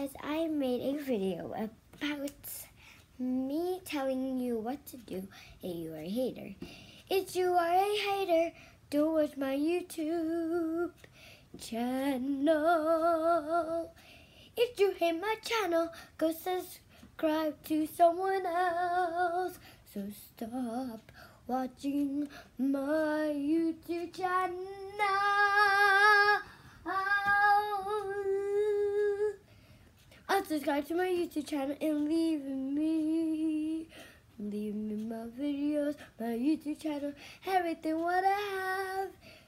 guys, I made a video about me telling you what to do if you are a hater. If you are a hater, don't watch my YouTube channel. If you hate my channel, go subscribe to someone else. So stop watching my YouTube. subscribe to my YouTube channel and leave me, leave me my videos, my YouTube channel, everything what I have.